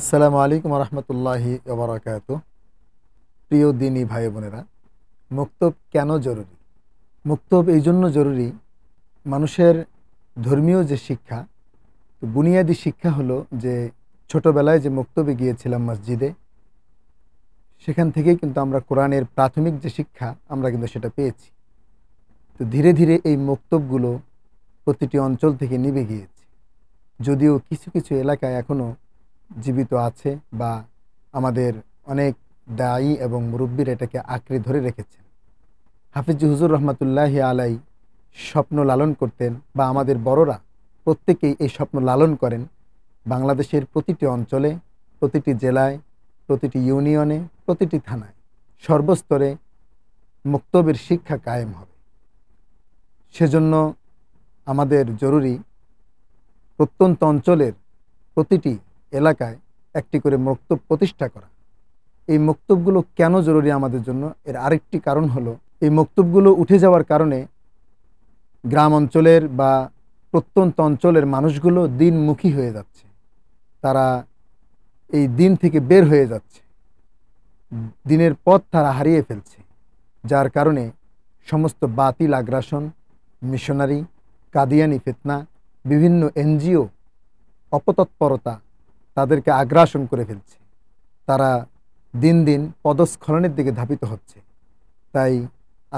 আসসালামু আলাইকুম রহমতুল্লাহি ওবরাকাত প্রিয় দিনী ভাই বোনেরা মুক্তব কেন জরুরি মুক্তব এই জন্য জরুরি মানুষের ধর্মীয় যে শিক্ষা বুনিয়াদী শিক্ষা হলো যে ছোটবেলায় যে মুক্তবে গিয়েছিলাম মসজিদে সেখান থেকেই কিন্তু আমরা কোরআনের প্রাথমিক যে শিক্ষা আমরা কিন্তু সেটা পেয়েছি তো ধীরে ধীরে এই মুক্তবগুলো প্রতিটি অঞ্চল থেকে নিবে গিয়েছে যদিও কিছু কিছু এলাকায় এখনও জীবিত আছে বা আমাদের অনেক দায়ী এবং মুরব্বীর এটাকে আঁকড়ে ধরে রেখেছেন হাফিজি হুজুর রহমতুল্লাহ আলাই স্বপ্ন লালন করতেন বা আমাদের বড়রা প্রত্যেকেই এই স্বপ্ন লালন করেন বাংলাদেশের প্রতিটি অঞ্চলে প্রতিটি জেলায় প্রতিটি ইউনিয়নে প্রতিটি থানায় সর্বস্তরে মুক্তবের শিক্ষা কায়েম হবে সেজন্য আমাদের জরুরি প্রত্যন্ত অঞ্চলের প্রতিটি এলাকায় একটি করে মক্তব প্রতিষ্ঠা করা এই মক্তবগুলো কেন জরুরি আমাদের জন্য এর আরেকটি কারণ হলো এই মক্তবগুলো উঠে যাওয়ার কারণে গ্রাম অঞ্চলের বা প্রত্যন্ত অঞ্চলের মানুষগুলো দিনমুখী হয়ে যাচ্ছে তারা এই দিন থেকে বের হয়ে যাচ্ছে দিনের পথ তারা হারিয়ে ফেলছে যার কারণে সমস্ত বাতিল আগ্রাসন মিশনারি কাদিয়ানি ফেতনা বিভিন্ন এনজিও অপতৎপরতা তাদেরকে আগ্রাসন করে ফেলছে তারা দিন দিন পদস্খলনের দিকে ধাবিত হচ্ছে তাই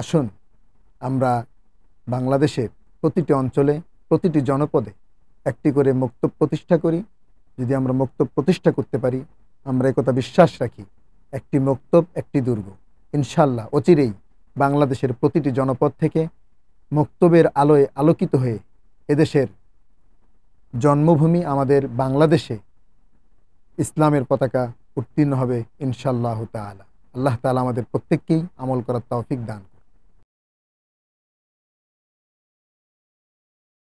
আসুন আমরা বাংলাদেশের প্রতিটি অঞ্চলে প্রতিটি জনপদে একটি করে মুক্ত প্রতিষ্ঠা করি যদি আমরা মুক্ত প্রতিষ্ঠা করতে পারি আমরা একথা বিশ্বাস রাখি একটি মক্তব একটি দুর্গ ইনশাল্লাহ অচিরেই বাংলাদেশের প্রতিটি জনপদ থেকে মুক্তবের আলোয় আলোকিত হয়ে এদেশের জন্মভূমি আমাদের বাংলাদেশে ইসলামের পতাকা উত্তীর্ণ হবে ইনশাল্লাহ তালা আল্লাহ তালা আমাদের প্রত্যেককেই আমল করার তৌফিক দান